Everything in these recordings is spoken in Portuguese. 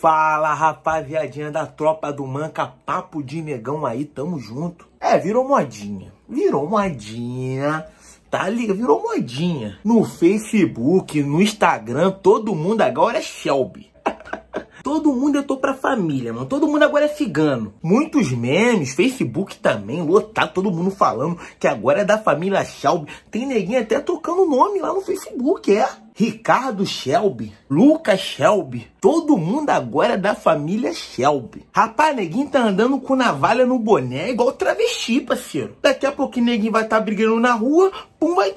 Fala rapaziadinha da tropa do Manca, papo de negão aí, tamo junto. É, virou modinha, virou modinha, tá ligado? Virou modinha. No Facebook, no Instagram, todo mundo agora é Shelby. Todo mundo eu tô pra família, mano. Todo mundo agora é cigano. Muitos memes, Facebook também, lotado, todo mundo falando que agora é da família Shelby. Tem neguinho até trocando nome lá no Facebook, é. Ricardo Shelby, Lucas Shelby, todo mundo agora é da família Shelby. Rapaz, neguinho tá andando com navalha no boné igual travesti, parceiro. Daqui a pouco neguinho vai estar tá brigando na rua, pum, vai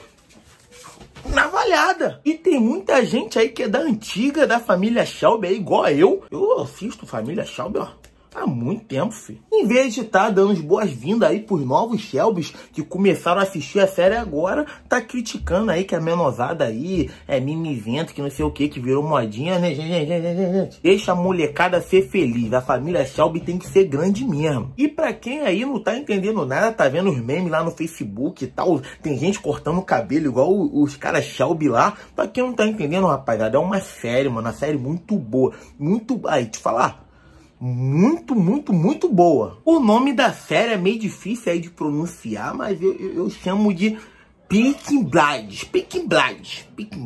navalhada. E tem muita gente aí que é da antiga, da família Shelby, é igual eu. Eu assisto família Shelby, ó há muito tempo, filho. Em vez de estar tá dando as boas-vindas aí pros novos Shelbys que começaram a assistir a série agora, tá criticando aí que a menosada aí é mimizento, que não sei o que, que virou modinha, né? Deixa a molecada ser feliz. A família Shelby tem que ser grande mesmo. E pra quem aí não tá entendendo nada, tá vendo os memes lá no Facebook e tal, tem gente cortando o cabelo igual os caras Shelby lá. Pra quem não tá entendendo, rapaziada, é uma série, mano, uma série muito boa. Muito... Aí, te falar muito, muito, muito boa. O nome da série é meio difícil aí de pronunciar, mas eu, eu, eu chamo de Peaky Blinders. Peaky Blinders pique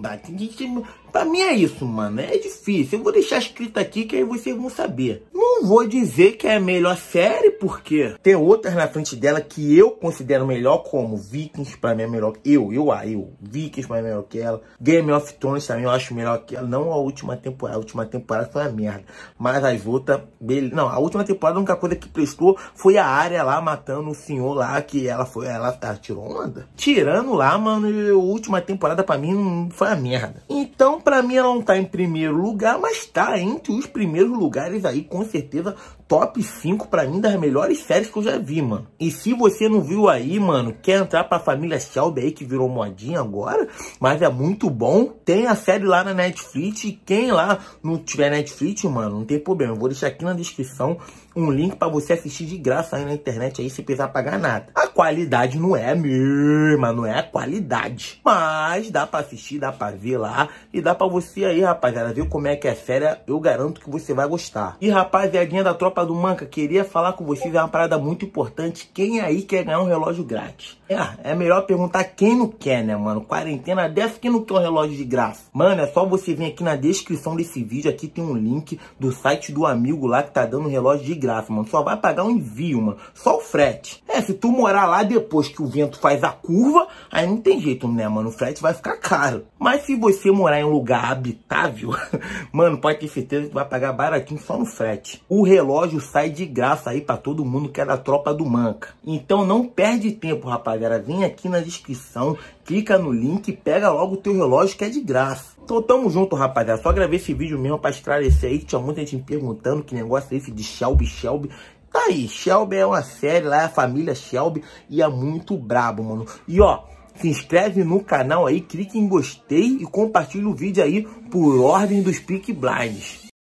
Pra mim é isso, mano. É difícil. Eu vou deixar escrito aqui que aí vocês vão saber. Não vou dizer que é a melhor série, porque tem outras na frente dela que eu considero melhor, como Vikings, pra mim é melhor que eu, eu, ah, eu. Vikings pra mim é melhor que ela. Game of Thrones também eu acho melhor que ela. Não a última temporada. A última temporada foi uma merda. Mas as outras, beleza. Não, a última temporada a única coisa que prestou foi a área lá matando o senhor lá, que ela foi, ela, ela tá tirou onda. Tirando lá, mano, a última temporada pra mim não foi a merda. Então, para mim, ela não tá em primeiro lugar, mas tá entre os primeiros lugares aí, com certeza, top 5 para mim das melhores séries que eu já vi, mano. E se você não viu aí, mano, quer entrar pra família Shelby aí, que virou modinha agora, mas é muito bom, tem a série lá na Netflix, e quem lá não tiver Netflix, mano, não tem problema, eu vou deixar aqui na descrição um link para você assistir de graça aí na internet aí, sem precisar pagar nada qualidade não é a mesma, não é a qualidade. Mas dá pra assistir, dá pra ver lá e dá pra você aí, rapaziada, ver como é que é séria. Eu garanto que você vai gostar. E rapaziadinha da Tropa do Manca, queria falar com vocês é uma parada muito importante. Quem aí quer ganhar um relógio grátis? É, é melhor perguntar quem não quer, né, mano? Quarentena dessa, quem não quer um relógio de graça? Mano, é só você vir aqui na descrição desse vídeo, aqui tem um link do site do amigo lá que tá dando um relógio de graça, mano. Só vai pagar o um envio, mano. Só o frete. É, se tu morar lá depois que o vento faz a curva, aí não tem jeito, né, mano? O frete vai ficar caro. Mas se você morar em um lugar habitável, mano, pode ter certeza que vai pagar baratinho só no frete. O relógio sai de graça aí para todo mundo que é da tropa do Manca. Então não perde tempo, rapaziada. Vem aqui na descrição, clica no link, pega logo o teu relógio que é de graça. Então tamo junto, rapaziada. Só gravei esse vídeo mesmo para esclarecer aí que tinha muita gente perguntando que negócio é esse de Shelby, Shelby. Tá aí, Shelby é uma série lá, é a família Shelby, e é muito brabo, mano. E ó, se inscreve no canal aí, clique em gostei e compartilha o vídeo aí por ordem dos Peak Blinds.